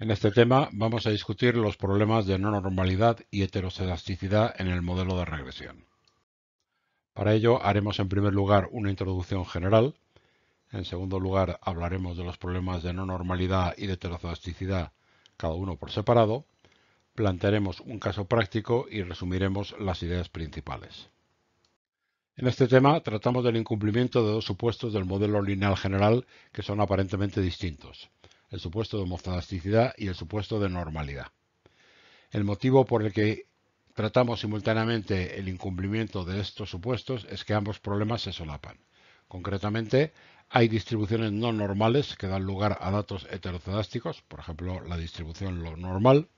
En este tema vamos a discutir los problemas de no normalidad y heterocedasticidad en el modelo de regresión. Para ello haremos en primer lugar una introducción general, en segundo lugar hablaremos de los problemas de no normalidad y de heterocedasticidad, cada uno por separado, plantearemos un caso práctico y resumiremos las ideas principales. En este tema tratamos del incumplimiento de dos supuestos del modelo lineal general que son aparentemente distintos el supuesto de homocedasticidad y el supuesto de normalidad. El motivo por el que tratamos simultáneamente el incumplimiento de estos supuestos es que ambos problemas se solapan. Concretamente, hay distribuciones no normales que dan lugar a datos heterocedásticos, por ejemplo, la distribución lo normal.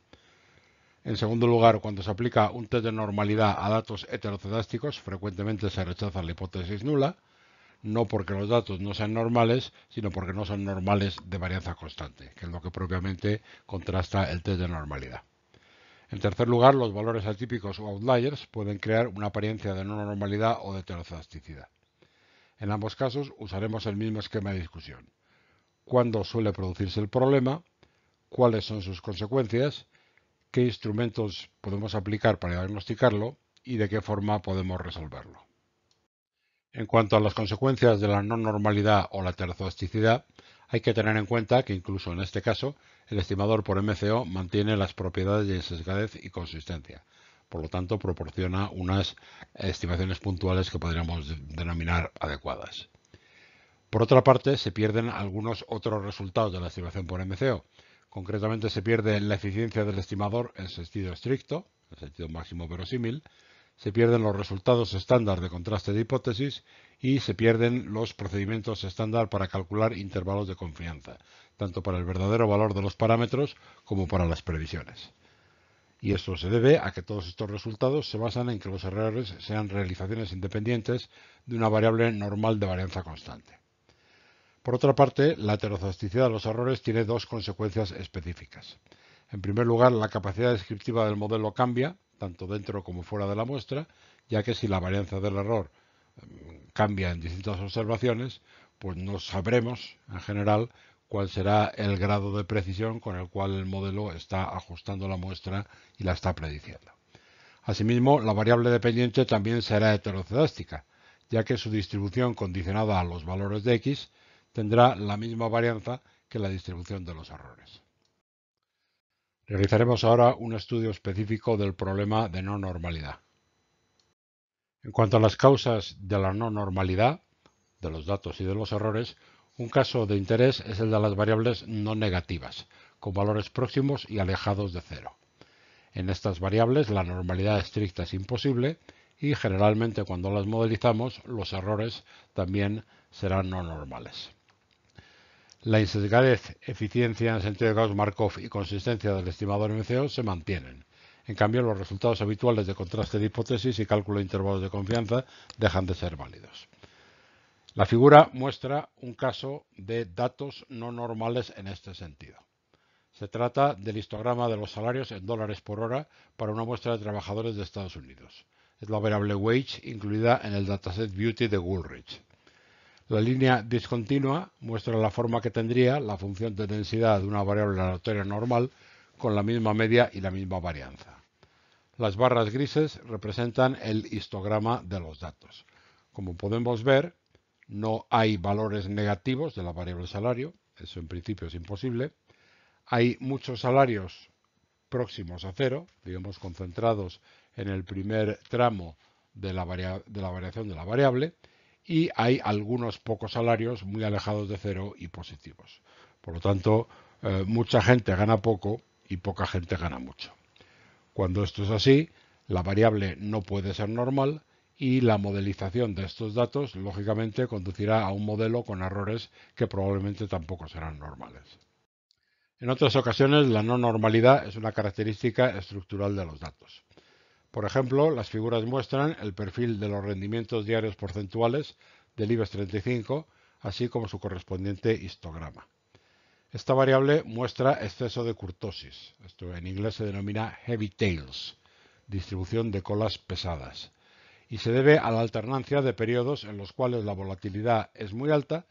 En segundo lugar, cuando se aplica un test de normalidad a datos heterocedásticos, frecuentemente se rechaza la hipótesis nula, no porque los datos no sean normales, sino porque no son normales de varianza constante, que es lo que propiamente contrasta el test de normalidad. En tercer lugar, los valores atípicos o outliers pueden crear una apariencia de no normalidad o de heteroplasticidad. En ambos casos usaremos el mismo esquema de discusión. ¿Cuándo suele producirse el problema? ¿Cuáles son sus consecuencias? ¿Qué instrumentos podemos aplicar para diagnosticarlo? ¿Y de qué forma podemos resolverlo? En cuanto a las consecuencias de la no normalidad o la terzoasticidad, hay que tener en cuenta que incluso en este caso el estimador por MCO mantiene las propiedades de sesgadez y consistencia. Por lo tanto, proporciona unas estimaciones puntuales que podríamos denominar adecuadas. Por otra parte, se pierden algunos otros resultados de la estimación por MCO. Concretamente, se pierde la eficiencia del estimador en sentido estricto, en sentido máximo verosímil, se pierden los resultados estándar de contraste de hipótesis y se pierden los procedimientos estándar para calcular intervalos de confianza, tanto para el verdadero valor de los parámetros como para las previsiones. Y esto se debe a que todos estos resultados se basan en que los errores sean realizaciones independientes de una variable normal de varianza constante. Por otra parte, la heterozasticidad de los errores tiene dos consecuencias específicas. En primer lugar, la capacidad descriptiva del modelo cambia, tanto dentro como fuera de la muestra, ya que si la varianza del error mm, cambia en distintas observaciones, pues no sabremos en general cuál será el grado de precisión con el cual el modelo está ajustando la muestra y la está prediciendo. Asimismo, la variable dependiente también será heterocedástica, ya que su distribución condicionada a los valores de x tendrá la misma varianza que la distribución de los errores. Realizaremos ahora un estudio específico del problema de no normalidad. En cuanto a las causas de la no normalidad, de los datos y de los errores, un caso de interés es el de las variables no negativas, con valores próximos y alejados de cero. En estas variables la normalidad estricta es imposible y generalmente cuando las modelizamos los errores también serán no normales. La insesgadez, eficiencia en el sentido de Gauss-Markov y consistencia del estimador MCO se mantienen. En cambio, los resultados habituales de contraste de hipótesis y cálculo de intervalos de confianza dejan de ser válidos. La figura muestra un caso de datos no normales en este sentido. Se trata del histograma de los salarios en dólares por hora para una muestra de trabajadores de Estados Unidos. Es la variable wage incluida en el dataset Beauty de Woolrich. La línea discontinua muestra la forma que tendría la función de densidad de una variable aleatoria normal con la misma media y la misma varianza. Las barras grises representan el histograma de los datos. Como podemos ver, no hay valores negativos de la variable salario, eso en principio es imposible. Hay muchos salarios próximos a cero, digamos concentrados en el primer tramo de la, de la variación de la variable, y hay algunos pocos salarios muy alejados de cero y positivos. Por lo tanto, eh, mucha gente gana poco y poca gente gana mucho. Cuando esto es así, la variable no puede ser normal y la modelización de estos datos, lógicamente, conducirá a un modelo con errores que probablemente tampoco serán normales. En otras ocasiones, la no normalidad es una característica estructural de los datos. Por ejemplo, las figuras muestran el perfil de los rendimientos diarios porcentuales del IBEX 35, así como su correspondiente histograma. Esta variable muestra exceso de curtosis, esto en inglés se denomina heavy tails, distribución de colas pesadas, y se debe a la alternancia de periodos en los cuales la volatilidad es muy alta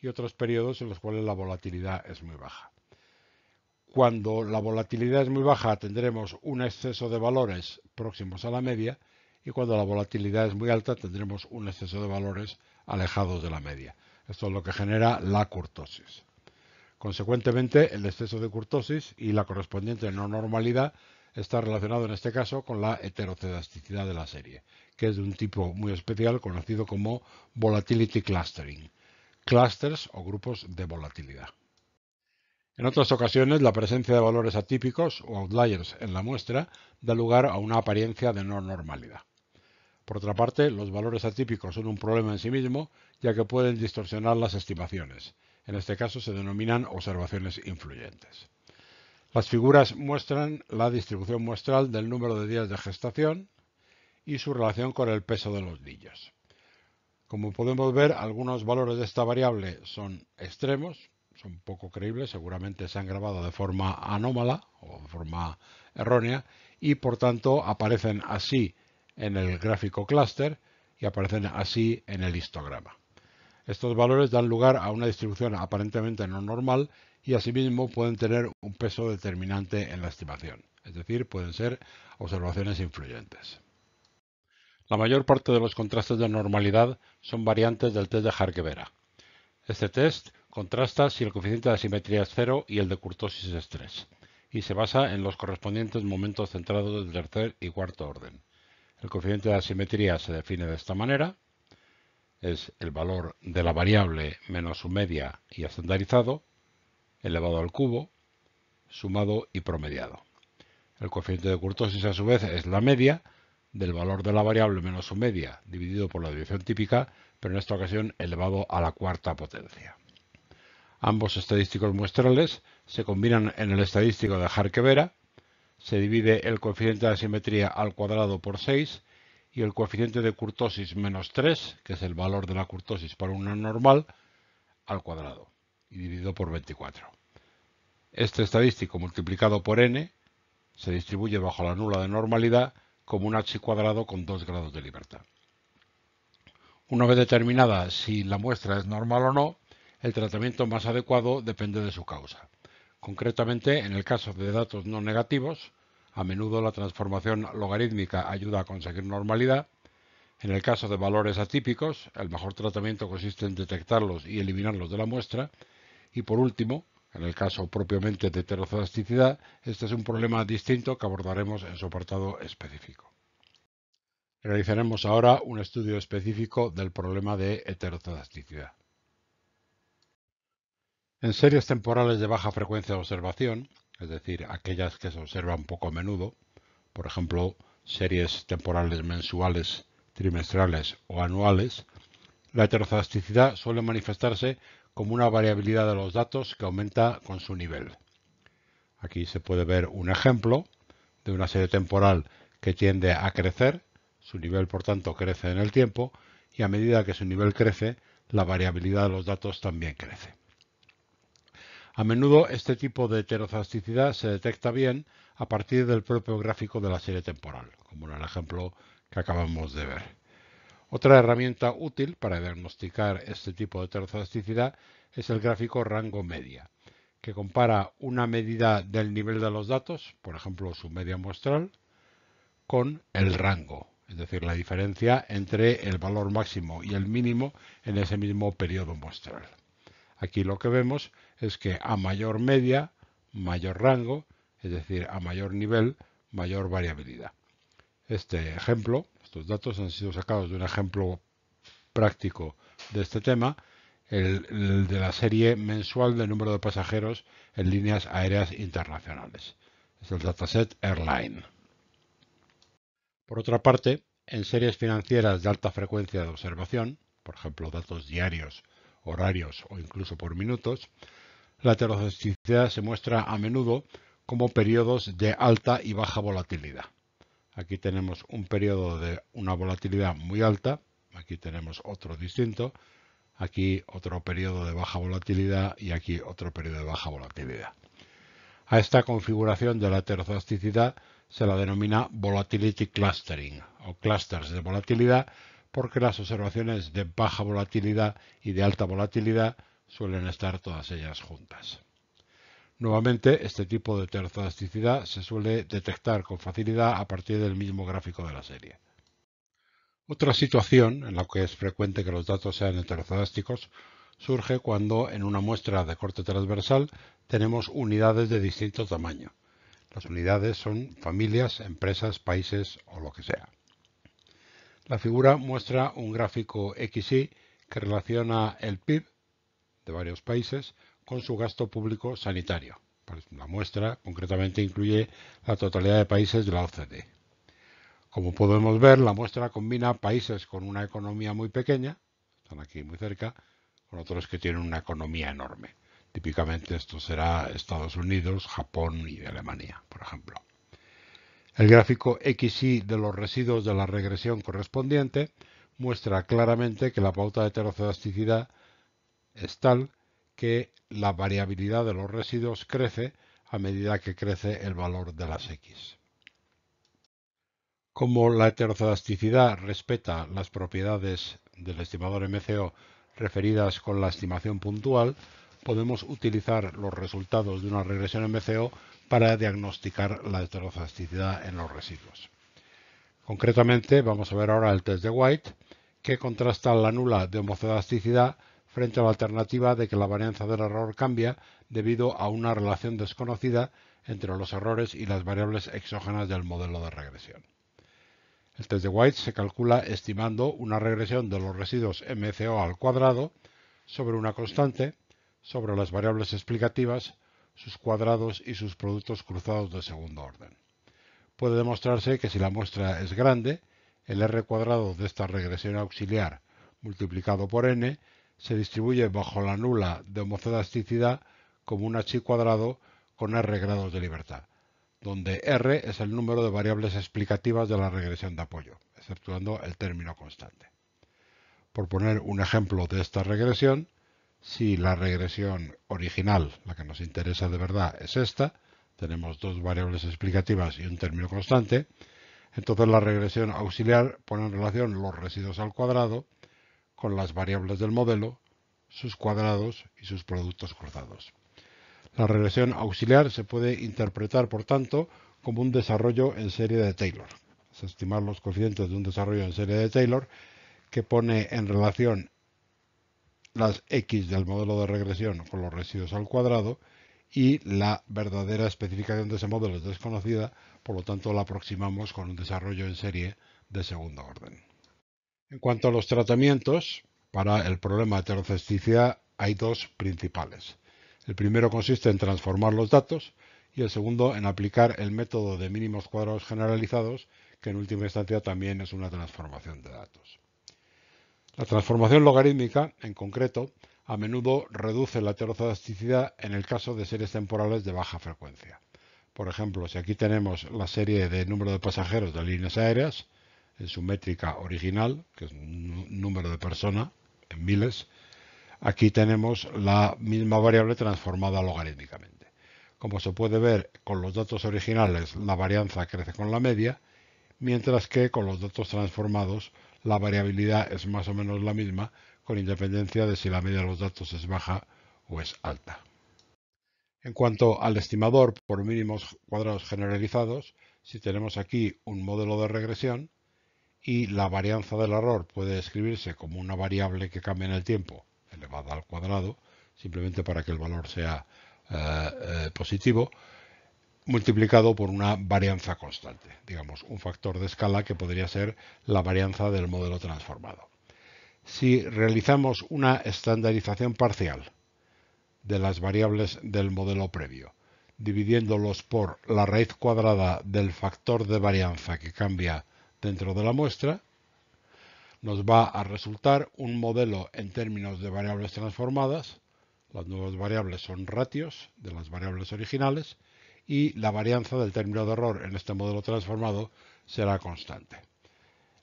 y otros periodos en los cuales la volatilidad es muy baja. Cuando la volatilidad es muy baja tendremos un exceso de valores próximos a la media y cuando la volatilidad es muy alta tendremos un exceso de valores alejados de la media. Esto es lo que genera la curtosis. Consecuentemente, el exceso de curtosis y la correspondiente no normalidad está relacionado en este caso con la heterocedasticidad de la serie, que es de un tipo muy especial conocido como volatility clustering, clusters o grupos de volatilidad. En otras ocasiones, la presencia de valores atípicos o outliers en la muestra da lugar a una apariencia de no normalidad. Por otra parte, los valores atípicos son un problema en sí mismo, ya que pueden distorsionar las estimaciones. En este caso se denominan observaciones influyentes. Las figuras muestran la distribución muestral del número de días de gestación y su relación con el peso de los niños. Como podemos ver, algunos valores de esta variable son extremos, son poco creíbles, seguramente se han grabado de forma anómala o de forma errónea y por tanto aparecen así en el gráfico cluster y aparecen así en el histograma. Estos valores dan lugar a una distribución aparentemente no normal y asimismo pueden tener un peso determinante en la estimación, es decir, pueden ser observaciones influyentes. La mayor parte de los contrastes de normalidad son variantes del test de jarque Este test Contrasta si el coeficiente de asimetría es 0 y el de curtosis es 3, y se basa en los correspondientes momentos centrados del tercer y cuarto orden. El coeficiente de asimetría se define de esta manera, es el valor de la variable menos su media y estandarizado, elevado al cubo, sumado y promediado. El coeficiente de curtosis a su vez es la media del valor de la variable menos su media dividido por la división típica, pero en esta ocasión elevado a la cuarta potencia. Ambos estadísticos muestrales se combinan en el estadístico de Jarque-Vera, se divide el coeficiente de asimetría al cuadrado por 6 y el coeficiente de curtosis menos 3, que es el valor de la curtosis para una normal, al cuadrado y dividido por 24. Este estadístico multiplicado por n se distribuye bajo la nula de normalidad como un h cuadrado con 2 grados de libertad. Una vez determinada si la muestra es normal o no, el tratamiento más adecuado depende de su causa. Concretamente, en el caso de datos no negativos, a menudo la transformación logarítmica ayuda a conseguir normalidad. En el caso de valores atípicos, el mejor tratamiento consiste en detectarlos y eliminarlos de la muestra. Y por último, en el caso propiamente de heterozoasticidad este es un problema distinto que abordaremos en su apartado específico. Realizaremos ahora un estudio específico del problema de heteroscedasticidad. En series temporales de baja frecuencia de observación, es decir, aquellas que se observan poco a menudo, por ejemplo, series temporales mensuales, trimestrales o anuales, la heterocasticidad suele manifestarse como una variabilidad de los datos que aumenta con su nivel. Aquí se puede ver un ejemplo de una serie temporal que tiende a crecer, su nivel por tanto crece en el tiempo y a medida que su nivel crece, la variabilidad de los datos también crece. A menudo este tipo de heteroplasticidad se detecta bien a partir del propio gráfico de la serie temporal, como en el ejemplo que acabamos de ver. Otra herramienta útil para diagnosticar este tipo de heteroplasticidad es el gráfico rango media, que compara una medida del nivel de los datos, por ejemplo su media muestral, con el rango, es decir, la diferencia entre el valor máximo y el mínimo en ese mismo periodo muestral. Aquí lo que vemos es que a mayor media, mayor rango, es decir, a mayor nivel, mayor variabilidad. Este ejemplo, estos datos han sido sacados de un ejemplo práctico de este tema, el, de la serie mensual del número de pasajeros en líneas aéreas internacionales. Es el dataset Airline. Por otra parte, en series financieras de alta frecuencia de observación, por ejemplo, datos diarios horarios o incluso por minutos, la heterocisticidad se muestra a menudo como periodos de alta y baja volatilidad. Aquí tenemos un periodo de una volatilidad muy alta, aquí tenemos otro distinto, aquí otro periodo de baja volatilidad y aquí otro periodo de baja volatilidad. A esta configuración de la heteroplasticidad se la denomina volatility clustering o clusters de volatilidad porque las observaciones de baja volatilidad y de alta volatilidad suelen estar todas ellas juntas. Nuevamente, este tipo de terzodasticidad se suele detectar con facilidad a partir del mismo gráfico de la serie. Otra situación en la que es frecuente que los datos sean terzodásticos surge cuando en una muestra de corte transversal tenemos unidades de distinto tamaño. Las unidades son familias, empresas, países o lo que sea. La figura muestra un gráfico XY que relaciona el PIB de varios países con su gasto público sanitario. Pues, la muestra concretamente incluye la totalidad de países de la OCDE. Como podemos ver, la muestra combina países con una economía muy pequeña, están aquí muy cerca, con otros que tienen una economía enorme. Típicamente esto será Estados Unidos, Japón y Alemania, por ejemplo. El gráfico XY de los residuos de la regresión correspondiente muestra claramente que la pauta de heterocedasticidad es tal que la variabilidad de los residuos crece a medida que crece el valor de las X. Como la heterocedasticidad respeta las propiedades del estimador MCO referidas con la estimación puntual, podemos utilizar los resultados de una regresión MCO para diagnosticar la heteroplasticidad en los residuos. Concretamente, vamos a ver ahora el test de White, que contrasta la nula de homocedasticidad frente a la alternativa de que la varianza del error cambia debido a una relación desconocida entre los errores y las variables exógenas del modelo de regresión. El test de White se calcula estimando una regresión de los residuos MCO al cuadrado sobre una constante sobre las variables explicativas, sus cuadrados y sus productos cruzados de segundo orden. Puede demostrarse que si la muestra es grande, el r cuadrado de esta regresión auxiliar multiplicado por n se distribuye bajo la nula de homocedasticidad como un h cuadrado con r grados de libertad, donde r es el número de variables explicativas de la regresión de apoyo, exceptuando el término constante. Por poner un ejemplo de esta regresión, si la regresión original, la que nos interesa de verdad, es esta, tenemos dos variables explicativas y un término constante, entonces la regresión auxiliar pone en relación los residuos al cuadrado con las variables del modelo, sus cuadrados y sus productos cruzados. La regresión auxiliar se puede interpretar, por tanto, como un desarrollo en serie de Taylor. Es estimar los coeficientes de un desarrollo en serie de Taylor que pone en relación las x del modelo de regresión con los residuos al cuadrado y la verdadera especificación de ese modelo es desconocida, por lo tanto la aproximamos con un desarrollo en serie de segundo orden. En cuanto a los tratamientos, para el problema de heterocesticidad hay dos principales. El primero consiste en transformar los datos y el segundo en aplicar el método de mínimos cuadrados generalizados, que en última instancia también es una transformación de datos. La transformación logarítmica, en concreto, a menudo reduce la heteroplasticidad en el caso de series temporales de baja frecuencia. Por ejemplo, si aquí tenemos la serie de número de pasajeros de líneas aéreas, en su métrica original, que es un número de persona en miles, aquí tenemos la misma variable transformada logarítmicamente. Como se puede ver con los datos originales, la varianza crece con la media, mientras que con los datos transformados la variabilidad es más o menos la misma con independencia de si la media de los datos es baja o es alta. En cuanto al estimador por mínimos cuadrados generalizados, si tenemos aquí un modelo de regresión y la varianza del error puede describirse como una variable que cambia en el tiempo elevada al cuadrado, simplemente para que el valor sea eh, eh, positivo, multiplicado por una varianza constante, digamos, un factor de escala que podría ser la varianza del modelo transformado. Si realizamos una estandarización parcial de las variables del modelo previo, dividiéndolos por la raíz cuadrada del factor de varianza que cambia dentro de la muestra, nos va a resultar un modelo en términos de variables transformadas, las nuevas variables son ratios de las variables originales, y la varianza del término de error en este modelo transformado será constante.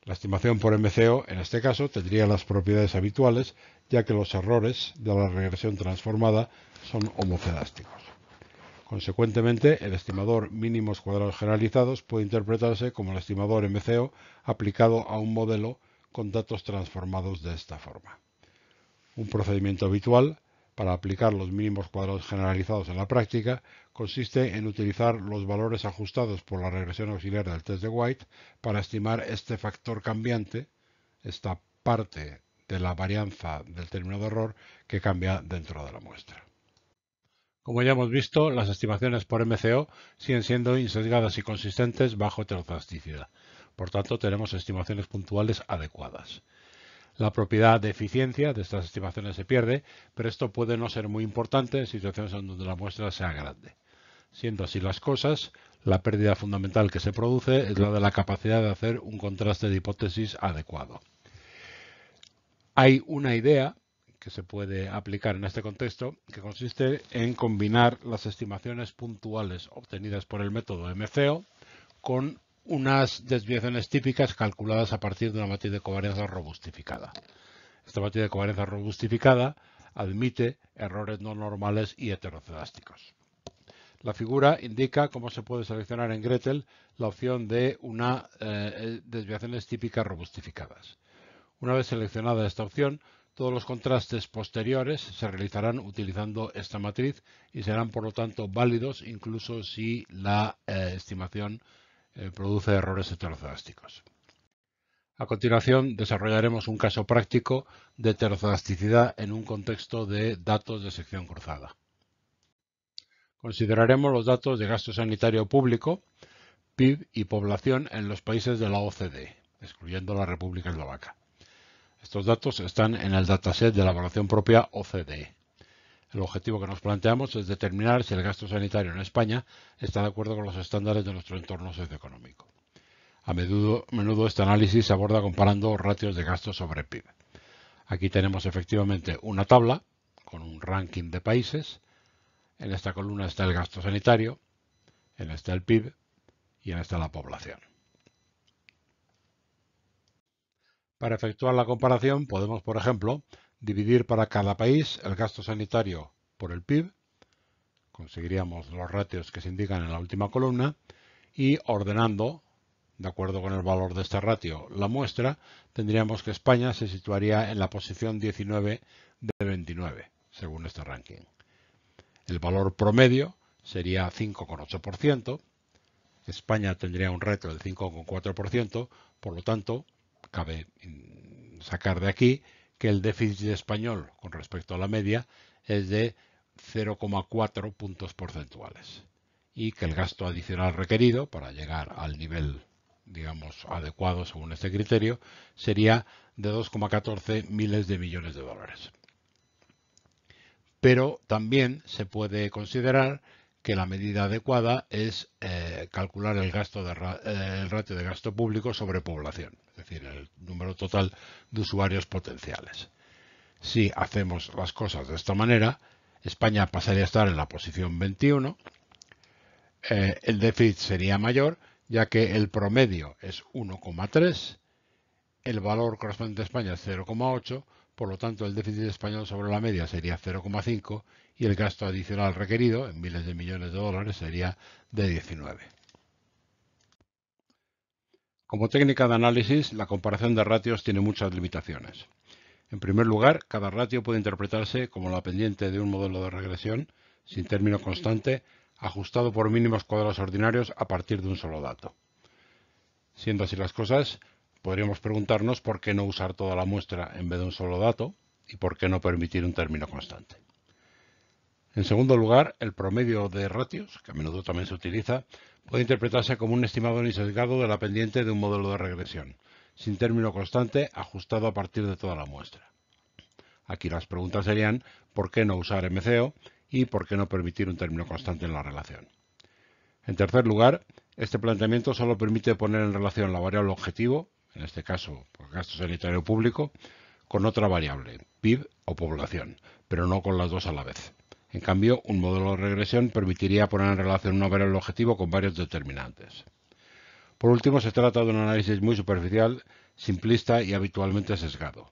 La estimación por MCO, en este caso, tendría las propiedades habituales, ya que los errores de la regresión transformada son homocedásticos. Consecuentemente, el estimador mínimos cuadrados generalizados puede interpretarse como el estimador MCO aplicado a un modelo con datos transformados de esta forma. Un procedimiento habitual para aplicar los mínimos cuadrados generalizados en la práctica consiste en utilizar los valores ajustados por la regresión auxiliar del test de White para estimar este factor cambiante, esta parte de la varianza del término de error que cambia dentro de la muestra. Como ya hemos visto, las estimaciones por MCO siguen siendo insesgadas y consistentes bajo heteroplasticidad. Por tanto, tenemos estimaciones puntuales adecuadas. La propiedad de eficiencia de estas estimaciones se pierde, pero esto puede no ser muy importante en situaciones en donde la muestra sea grande. Siendo así las cosas, la pérdida fundamental que se produce es la de la capacidad de hacer un contraste de hipótesis adecuado. Hay una idea que se puede aplicar en este contexto que consiste en combinar las estimaciones puntuales obtenidas por el método MCO con unas desviaciones típicas calculadas a partir de una matriz de covarianza robustificada. Esta matriz de covarianza robustificada admite errores no normales y heterocedásticos. La figura indica cómo se puede seleccionar en Gretel la opción de una eh, desviaciones típicas robustificadas. Una vez seleccionada esta opción, todos los contrastes posteriores se realizarán utilizando esta matriz y serán por lo tanto válidos incluso si la eh, estimación eh, produce errores heterozodásticos. A continuación, desarrollaremos un caso práctico de heterozodasticidad en un contexto de datos de sección cruzada. Consideraremos los datos de gasto sanitario público, PIB y población en los países de la OCDE, excluyendo la República Eslovaca. Estos datos están en el dataset de la evaluación propia OCDE. El objetivo que nos planteamos es determinar si el gasto sanitario en España está de acuerdo con los estándares de nuestro entorno socioeconómico. A menudo, este análisis se aborda comparando ratios de gasto sobre PIB. Aquí tenemos efectivamente una tabla con un ranking de países. En esta columna está el gasto sanitario, en esta el PIB y en esta la población. Para efectuar la comparación podemos, por ejemplo, dividir para cada país el gasto sanitario por el PIB, conseguiríamos los ratios que se indican en la última columna, y ordenando, de acuerdo con el valor de este ratio, la muestra, tendríamos que España se situaría en la posición 19 de 29, según este ranking. El valor promedio sería 5,8%, España tendría un reto del 5,4%, por lo tanto, cabe mm, sacar de aquí que el déficit español con respecto a la media es de 0,4 puntos porcentuales y que el gasto adicional requerido para llegar al nivel digamos adecuado según este criterio sería de 2,14 miles de millones de dólares. Pero también se puede considerar que la medida adecuada es eh, calcular el, gasto eh, ratio de gasto público sobre población, es decir, el número total de usuarios potenciales. Si hacemos las cosas de esta manera, España pasaría a estar en la posición 21, eh, el déficit sería mayor, ya que el promedio es 1,3, el valor correspondiente a España es 0,8, por lo tanto, el déficit español sobre la media sería 0,5 y el gasto adicional requerido, en miles de millones de dólares, sería de 19. Como técnica de análisis, la comparación de ratios tiene muchas limitaciones. En primer lugar, cada ratio puede interpretarse como la pendiente de un modelo de regresión, sin término constante, ajustado por mínimos cuadrados ordinarios a partir de un solo dato. Siendo así las cosas, Podríamos preguntarnos por qué no usar toda la muestra en vez de un solo dato y por qué no permitir un término constante. En segundo lugar, el promedio de ratios, que a menudo también se utiliza, puede interpretarse como un estimado sesgado de la pendiente de un modelo de regresión, sin término constante ajustado a partir de toda la muestra. Aquí las preguntas serían ¿por qué no usar MCO y por qué no permitir un término constante en la relación? En tercer lugar, este planteamiento solo permite poner en relación la variable objetivo en este caso por gasto sanitario público, con otra variable, PIB o población, pero no con las dos a la vez. En cambio, un modelo de regresión permitiría poner en relación una variable objetivo con varios determinantes. Por último, se trata de un análisis muy superficial, simplista y habitualmente sesgado.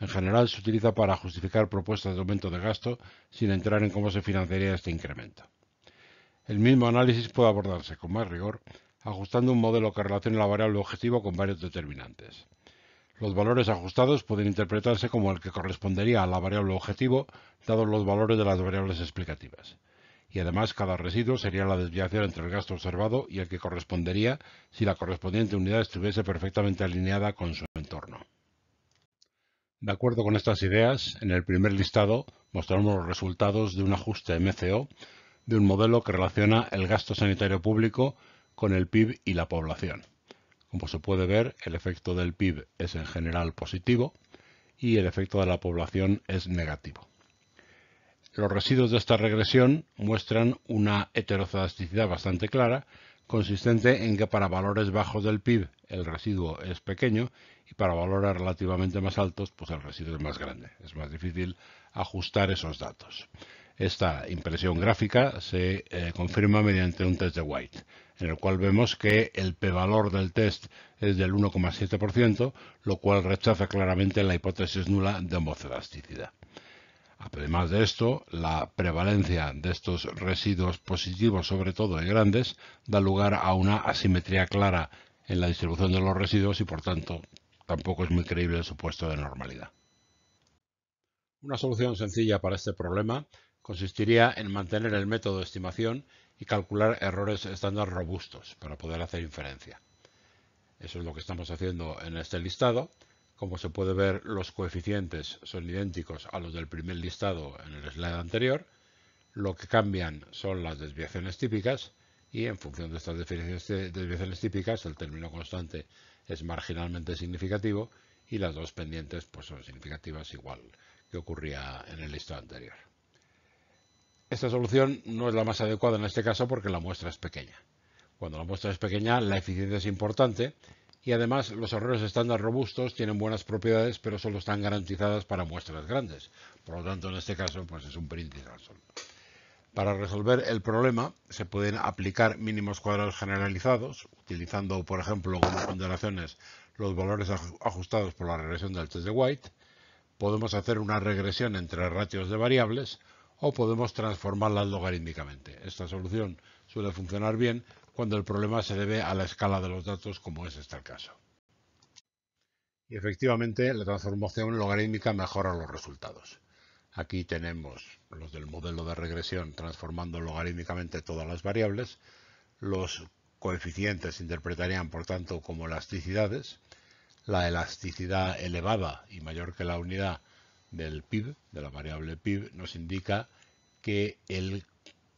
En general, se utiliza para justificar propuestas de aumento de gasto sin entrar en cómo se financiaría este incremento. El mismo análisis puede abordarse con más rigor ajustando un modelo que relacione la variable objetivo con varios determinantes. Los valores ajustados pueden interpretarse como el que correspondería a la variable objetivo, dados los valores de las variables explicativas. Y además cada residuo sería la desviación entre el gasto observado y el que correspondería si la correspondiente unidad estuviese perfectamente alineada con su entorno. De acuerdo con estas ideas, en el primer listado mostramos los resultados de un ajuste MCO de un modelo que relaciona el gasto sanitario público con el PIB y la población. Como se puede ver, el efecto del PIB es en general positivo y el efecto de la población es negativo. Los residuos de esta regresión muestran una heterozoasticidad bastante clara, consistente en que para valores bajos del PIB el residuo es pequeño y para valores relativamente más altos pues el residuo es más grande. Es más difícil ajustar esos datos. Esta impresión gráfica se eh, confirma mediante un test de White en el cual vemos que el p-valor del test es del 1,7%, lo cual rechaza claramente la hipótesis nula de homocelasticidad. Además de esto, la prevalencia de estos residuos positivos, sobre todo de grandes, da lugar a una asimetría clara en la distribución de los residuos y, por tanto, tampoco es muy creíble el supuesto de normalidad. Una solución sencilla para este problema consistiría en mantener el método de estimación y calcular errores estándar robustos para poder hacer inferencia. Eso es lo que estamos haciendo en este listado. Como se puede ver, los coeficientes son idénticos a los del primer listado en el slide anterior. Lo que cambian son las desviaciones típicas y en función de estas desviaciones típicas el término constante es marginalmente significativo y las dos pendientes pues, son significativas igual que ocurría en el listado anterior. Esta solución no es la más adecuada en este caso porque la muestra es pequeña. Cuando la muestra es pequeña, la eficiencia es importante y además los errores estándar robustos tienen buenas propiedades pero solo están garantizadas para muestras grandes. Por lo tanto, en este caso, pues es un príncipe. Para resolver el problema se pueden aplicar mínimos cuadrados generalizados, utilizando, por ejemplo, como ponderaciones los valores ajustados por la regresión del test de White. Podemos hacer una regresión entre ratios de variables o podemos transformarlas logarítmicamente. Esta solución suele funcionar bien cuando el problema se debe a la escala de los datos, como es este el caso. Y efectivamente, la transformación logarítmica mejora los resultados. Aquí tenemos los del modelo de regresión transformando logarítmicamente todas las variables. Los coeficientes se interpretarían, por tanto, como elasticidades. La elasticidad elevada y mayor que la unidad del PIB, de la variable PIB, nos indica que el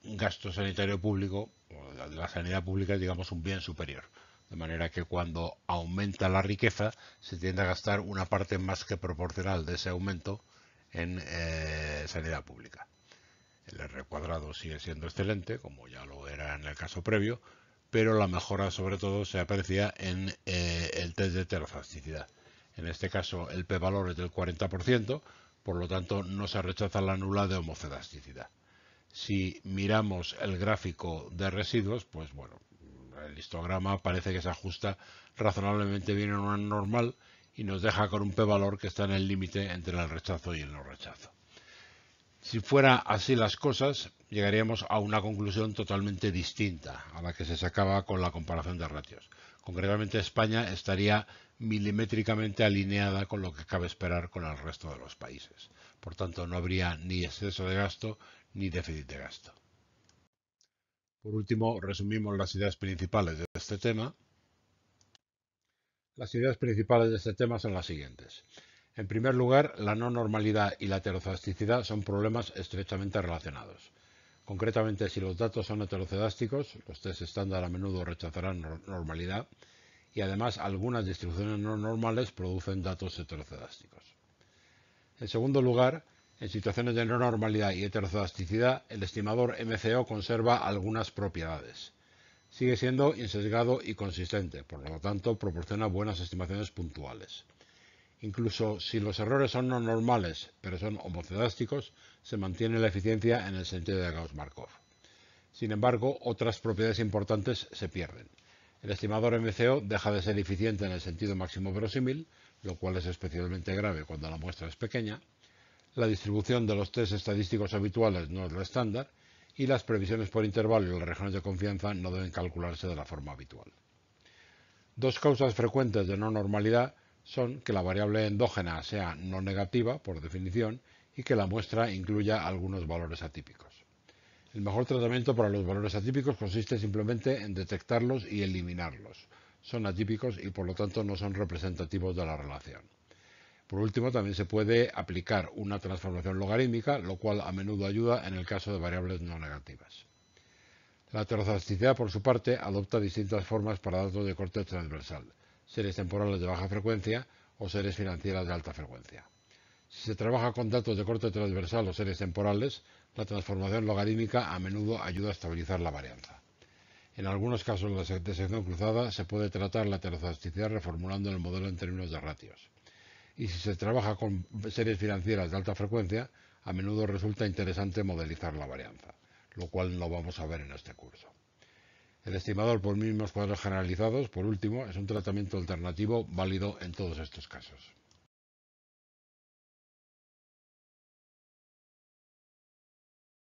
gasto sanitario público, o la, la sanidad pública es, digamos, un bien superior. De manera que cuando aumenta la riqueza, se tiende a gastar una parte más que proporcional de ese aumento en eh, sanidad pública. El R cuadrado sigue siendo excelente, como ya lo era en el caso previo, pero la mejora sobre todo se aprecia en eh, el test de terafasticidad. En este caso, el p-valor es del 40%, por lo tanto, no se rechaza la nula de homocedasticidad. Si miramos el gráfico de residuos, pues bueno, el histograma parece que se ajusta razonablemente bien en una normal y nos deja con un p-valor que está en el límite entre el rechazo y el no rechazo. Si fuera así las cosas, llegaríamos a una conclusión totalmente distinta a la que se sacaba con la comparación de ratios. Concretamente España estaría milimétricamente alineada con lo que cabe esperar con el resto de los países. Por tanto, no habría ni exceso de gasto ni déficit de gasto. Por último, resumimos las ideas principales de este tema. Las ideas principales de este tema son las siguientes. En primer lugar, la no normalidad y la heterozasticidad son problemas estrechamente relacionados. Concretamente, si los datos son heterocedásticos, los test estándar a menudo rechazarán normalidad y además algunas distribuciones no normales producen datos heterocedásticos. En segundo lugar, en situaciones de no normalidad y heterocedasticidad, el estimador MCO conserva algunas propiedades. Sigue siendo insesgado y consistente, por lo tanto proporciona buenas estimaciones puntuales. Incluso si los errores son no normales, pero son homocedásticos, se mantiene la eficiencia en el sentido de Gauss-Markov. Sin embargo, otras propiedades importantes se pierden. El estimador MCO deja de ser eficiente en el sentido máximo verosímil, lo cual es especialmente grave cuando la muestra es pequeña. La distribución de los test estadísticos habituales no es lo estándar y las previsiones por intervalo y las regiones de confianza no deben calcularse de la forma habitual. Dos causas frecuentes de no normalidad son que la variable endógena sea no negativa, por definición, y que la muestra incluya algunos valores atípicos. El mejor tratamiento para los valores atípicos consiste simplemente en detectarlos y eliminarlos. Son atípicos y por lo tanto no son representativos de la relación. Por último, también se puede aplicar una transformación logarítmica, lo cual a menudo ayuda en el caso de variables no negativas. La heteroplasticidad, por su parte, adopta distintas formas para datos de corte transversal series temporales de baja frecuencia o series financieras de alta frecuencia. Si se trabaja con datos de corte transversal o series temporales, la transformación logarítmica a menudo ayuda a estabilizar la varianza. En algunos casos de sección cruzada se puede tratar la heterocelasticidad reformulando el modelo en términos de ratios. Y si se trabaja con series financieras de alta frecuencia, a menudo resulta interesante modelizar la varianza, lo cual no vamos a ver en este curso. El estimador por mínimos cuadros generalizados, por último, es un tratamiento alternativo válido en todos estos casos.